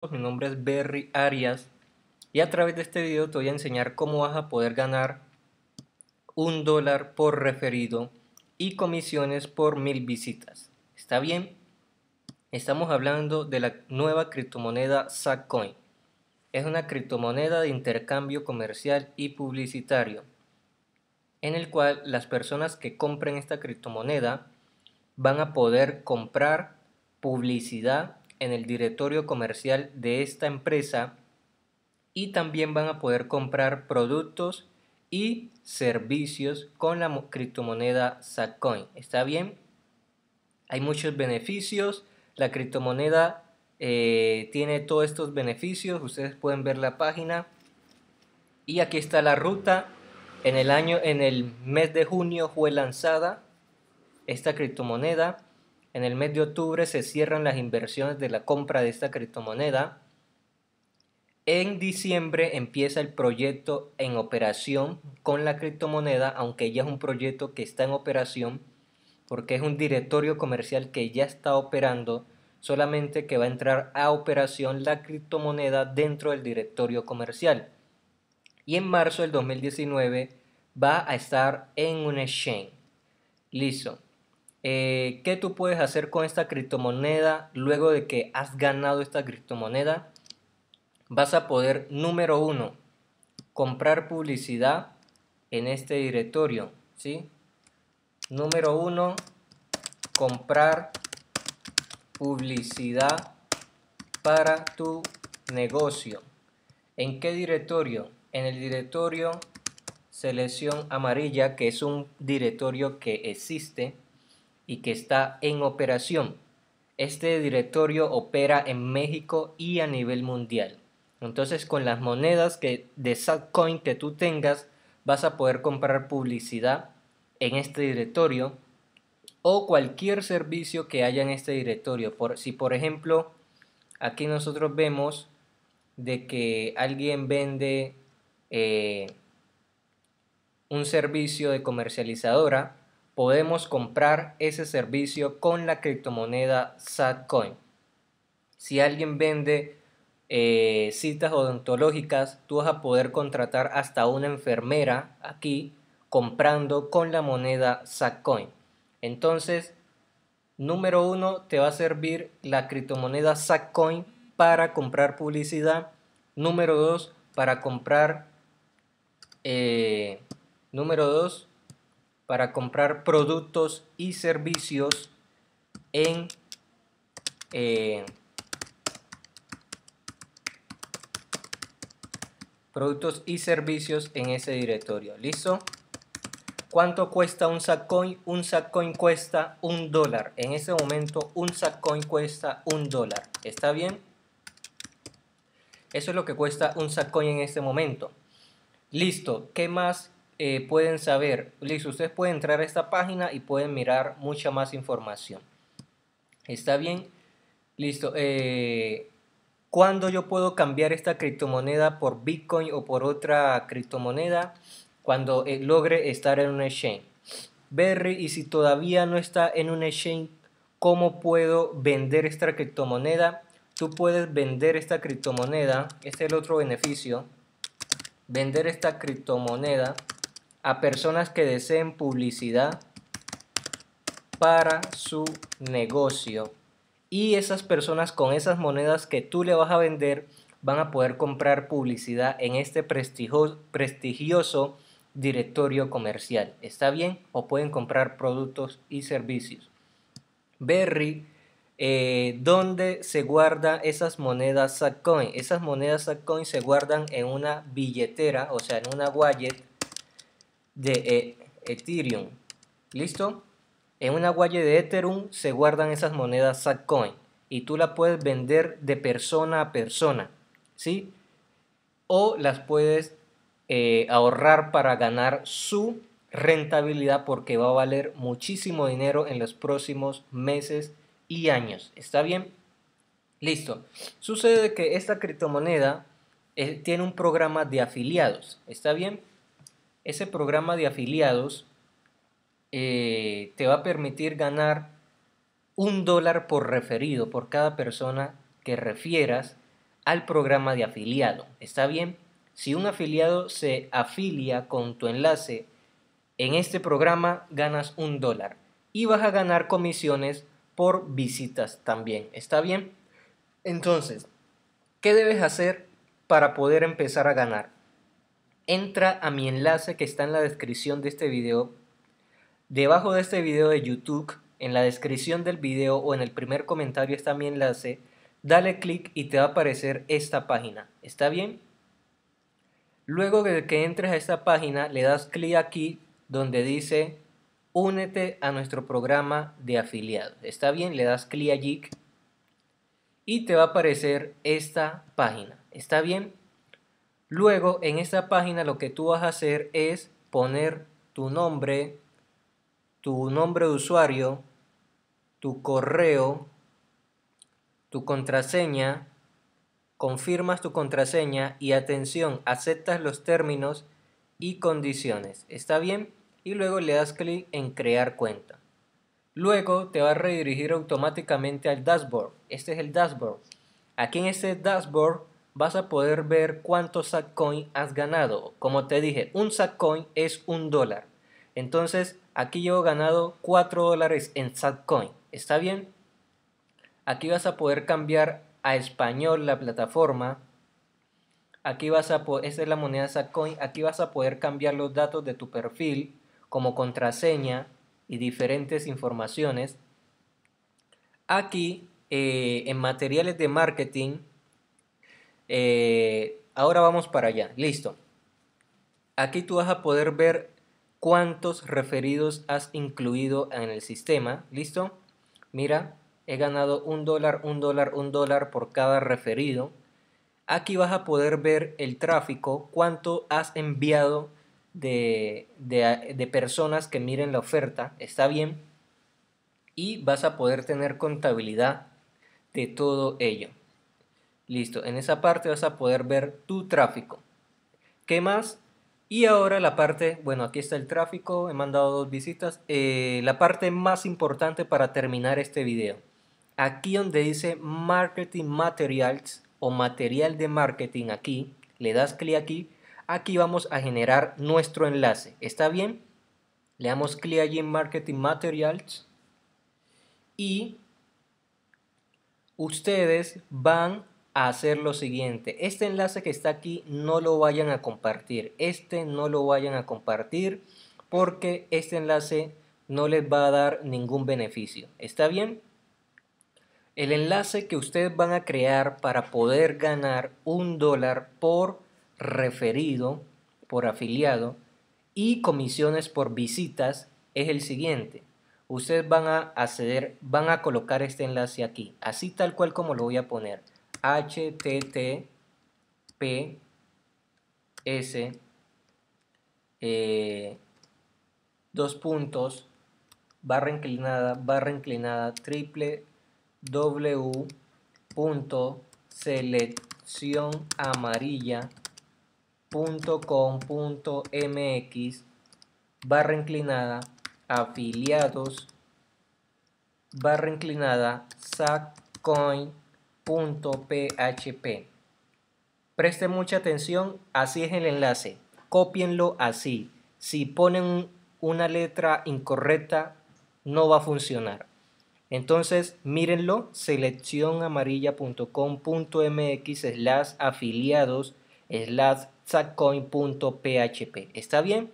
Pues, mi nombre es Berry Arias y a través de este video te voy a enseñar cómo vas a poder ganar un dólar por referido y comisiones por mil visitas. ¿Está bien? Estamos hablando de la nueva criptomoneda Sacoin. Es una criptomoneda de intercambio comercial y publicitario en el cual las personas que compren esta criptomoneda van a poder comprar publicidad en el directorio comercial de esta empresa y también van a poder comprar productos y servicios con la criptomoneda Satcoin. ¿Está bien? Hay muchos beneficios. La criptomoneda eh, tiene todos estos beneficios. Ustedes pueden ver la página. Y aquí está la ruta. En el año, en el mes de junio fue lanzada esta criptomoneda. En el mes de octubre se cierran las inversiones de la compra de esta criptomoneda. En diciembre empieza el proyecto en operación con la criptomoneda, aunque ya es un proyecto que está en operación porque es un directorio comercial que ya está operando, solamente que va a entrar a operación la criptomoneda dentro del directorio comercial. Y en marzo del 2019 va a estar en un exchange. Listo. Eh, qué tú puedes hacer con esta criptomoneda luego de que has ganado esta criptomoneda. Vas a poder, número uno, comprar publicidad en este directorio, Número uno, comprar publicidad para tu negocio. ¿En qué directorio? En el directorio selección amarilla, que es un directorio que existe y que está en operación. Este directorio opera en México y a nivel mundial. Entonces con las monedas que, de Satcoin que tú tengas vas a poder comprar publicidad en este directorio o cualquier servicio que haya en este directorio. Por, si por ejemplo aquí nosotros vemos de que alguien vende eh, un servicio de comercializadora podemos comprar ese servicio con la criptomoneda Satcoin. Si alguien vende eh, citas odontológicas, tú vas a poder contratar hasta una enfermera aquí comprando con la moneda Satcoin. Entonces, número uno, te va a servir la criptomoneda Satcoin para comprar publicidad. Número dos, para comprar. Eh, número dos, para comprar productos y servicios en eh, productos y servicios en ese directorio. ¿Listo? ¿Cuánto cuesta un SACOIN? Un SACOIN cuesta un dólar. En este momento un SACOIN cuesta un dólar. ¿Está bien? Eso es lo que cuesta un SACOIN en este momento. Listo. ¿Qué más eh, pueden saber, listo, ustedes pueden entrar a esta página y pueden mirar mucha más información. ¿Está bien? Listo. Eh, ¿Cuándo yo puedo cambiar esta criptomoneda por Bitcoin o por otra criptomoneda? Cuando eh, logre estar en un exchange. Berry, y si todavía no está en un exchange, ¿cómo puedo vender esta criptomoneda? Tú puedes vender esta criptomoneda. Este es el otro beneficio. Vender esta criptomoneda a personas que deseen publicidad para su negocio. Y esas personas con esas monedas que tú le vas a vender van a poder comprar publicidad en este prestigioso, directorio comercial. ¿Está bien? O pueden comprar productos y servicios. Berry, eh, ¿dónde se guarda esas monedas SACOIN? Esas monedas SACOIN se guardan en una billetera, o sea, en una wallet de eh, Ethereum. ¿Listo? En una wallet de Ethereum se guardan esas monedas Satcoin y tú las puedes vender de persona a persona, ¿sí? O las puedes eh, ahorrar para ganar su rentabilidad porque va a valer muchísimo dinero en los próximos meses y años. ¿Está bien? Listo. Sucede que esta criptomoneda eh, tiene un programa de afiliados. ¿Está bien? ese programa de afiliados eh, te va a permitir ganar un dólar por referido, por cada persona que refieras al programa de afiliado. ¿Está bien? Si un afiliado se afilia con tu enlace en este programa, ganas un dólar y vas a ganar comisiones por visitas también. ¿Está bien? Entonces, ¿qué debes hacer para poder empezar a ganar? entra a mi enlace que está en la descripción de este video. Debajo de este video de YouTube, en la descripción del video o en el primer comentario está mi enlace. Dale clic y te va a aparecer esta página. ¿Está bien? Luego de que entres a esta página, le das clic aquí donde dice Únete a nuestro programa de afiliados, ¿Está bien? Le das clic allí y te va a aparecer esta página. ¿Está bien? Luego, en esta página lo que tú vas a hacer es poner tu nombre, tu nombre de usuario, tu correo, tu contraseña, confirmas tu contraseña y atención, aceptas los términos y condiciones. ¿Está bien? Y luego le das clic en crear cuenta. Luego te va a redirigir automáticamente al dashboard. Este es el dashboard. Aquí en este dashboard vas a poder ver cuántos satcoin has ganado. Como te dije, un satcoin es un dólar. Entonces, aquí yo he ganado 4 dólares en satcoin. ¿Está bien? Aquí vas a poder cambiar a español la plataforma. Aquí vas a poder, esta es la moneda satcoin. Aquí vas a poder cambiar los datos de tu perfil como contraseña y diferentes informaciones. Aquí eh, en materiales de marketing eh, ahora vamos para allá. Listo. Aquí tú vas a poder ver cuántos referidos has incluido en el sistema. ¿Listo? Mira, he ganado un dólar, un dólar, un dólar por cada referido. Aquí vas a poder ver el tráfico, cuánto has enviado de personas que miren la oferta. Está bien. Y vas a poder tener contabilidad de todo ello. Listo, en esa parte vas a poder ver tu tráfico. ¿Qué más? Y ahora la parte, bueno, aquí está el tráfico, he mandado dos visitas. Eh, la parte más importante para terminar este video. Aquí donde dice Marketing Materials o material de marketing aquí, le das clic aquí, aquí vamos a generar nuestro enlace. ¿Está bien? Le damos clic allí en Marketing Materials y ustedes van a hacer lo siguiente. Este enlace que está aquí no lo vayan a compartir. Este no lo vayan a compartir porque este enlace no les va a dar ningún beneficio. ¿Está bien? El enlace que ustedes van a crear para poder ganar un dólar por referido, por afiliado y comisiones por visitas es el siguiente. Ustedes van a acceder, van a colocar este enlace aquí, así tal cual como lo voy a poner s eh, dos puntos barra inclinada barra inclinada triple w punto selección amarilla punto com punto mx barra inclinada afiliados barra inclinada saccoin .php. Presten mucha atención, así es el enlace. Copienlo así. Si ponen una letra incorrecta, no va a funcionar. Entonces, mírenlo, seleccionamarilla.com.mx slash afiliados slash zacoin.php. ¿Está bien?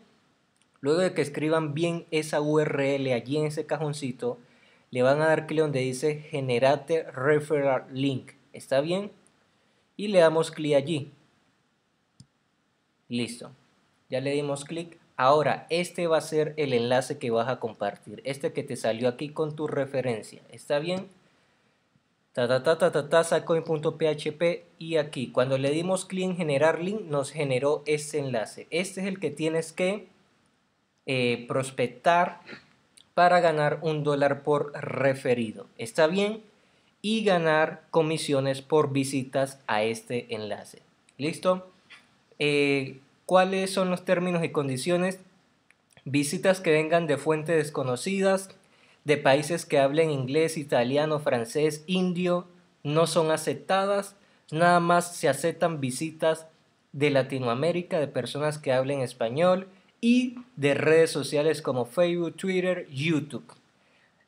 Luego de que escriban bien esa URL allí en ese cajoncito, le van a dar clic donde dice Generate Referral Link. ¿Está bien? Y le damos clic allí. Listo. Ya le dimos clic. Ahora, este va a ser el enlace que vas a compartir. Este que te salió aquí con tu referencia. ¿Está bien? Ta ta ta ta ta, ta saco php y aquí. Cuando le dimos clic en generar link, nos generó este enlace. Este es el que tienes que eh, prospectar para ganar un dólar por referido. ¿Está bien? Y ganar comisiones por visitas a este enlace. ¿Listo? Eh, ¿Cuáles son los términos y condiciones? Visitas que vengan de fuentes desconocidas, de países que hablen inglés, italiano, francés, indio, no son aceptadas. Nada más se aceptan visitas de Latinoamérica, de personas que hablen español, y de redes sociales como Facebook, Twitter, YouTube.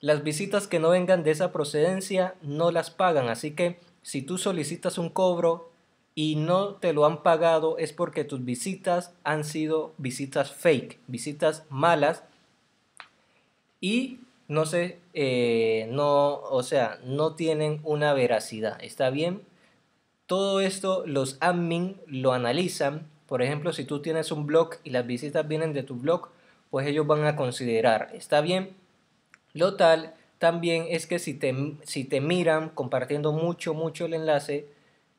Las visitas que no vengan de esa procedencia no las pagan, así que si tú solicitas un cobro y no te lo han pagado es porque tus visitas han sido visitas fake, visitas malas y no sé, eh, no, o sea, no tienen una veracidad, ¿está bien? Todo esto los admin lo analizan por ejemplo, si tú tienes un blog y las visitas vienen de tu blog, pues ellos van a considerar, ¿está bien? Lo tal también es que si te, si te miran compartiendo mucho, mucho el enlace,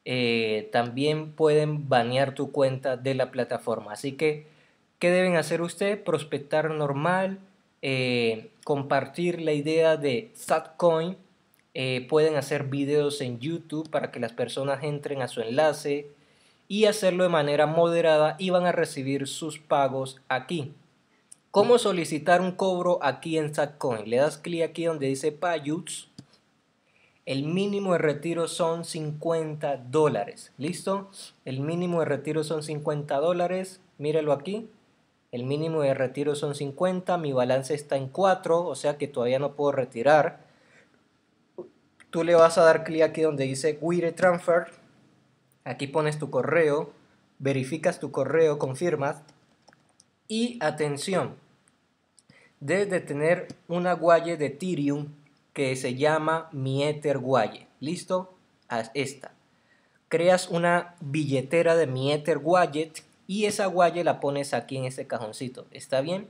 eh, también pueden banear tu cuenta de la plataforma. Así que, ¿qué deben hacer ustedes? Prospectar normal, eh, compartir la idea de Satcoin, eh, pueden hacer videos en YouTube para que las personas entren a su enlace, y hacerlo de manera moderada y van a recibir sus pagos aquí. ¿Cómo solicitar un cobro aquí en SatCoin? Le das clic aquí donde dice Payouts El mínimo de retiro son 50 dólares. ¿Listo? El mínimo de retiro son 50 dólares. Míralo aquí. El mínimo de retiro son 50. Mi balance está en 4, o sea que todavía no puedo retirar. Tú le vas a dar clic aquí donde dice Wire Transfer Aquí pones tu correo, verificas tu correo, confirmas. Y atención, debes de tener una guay de Ethereum que se llama mieter Ether ¿Listo? Haz ah, esta. Creas una billetera de mieter Ether Wallet y esa guay la pones aquí en este cajoncito. ¿Está bien?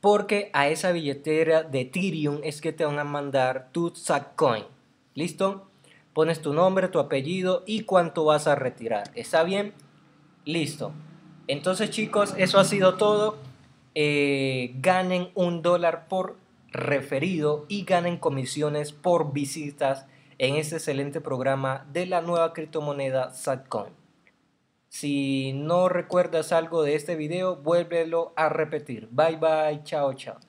Porque a esa billetera de Ethereum es que te van a mandar tu coin. ¿Listo? pones tu nombre, tu apellido y cuánto vas a retirar. ¿Está bien? Listo. Entonces chicos, eso ha sido todo. Eh, ganen un dólar por referido y ganen comisiones por visitas en este excelente programa de la nueva criptomoneda Satcoin. Si no recuerdas algo de este video, vuélvelo a repetir. Bye bye, chao chao.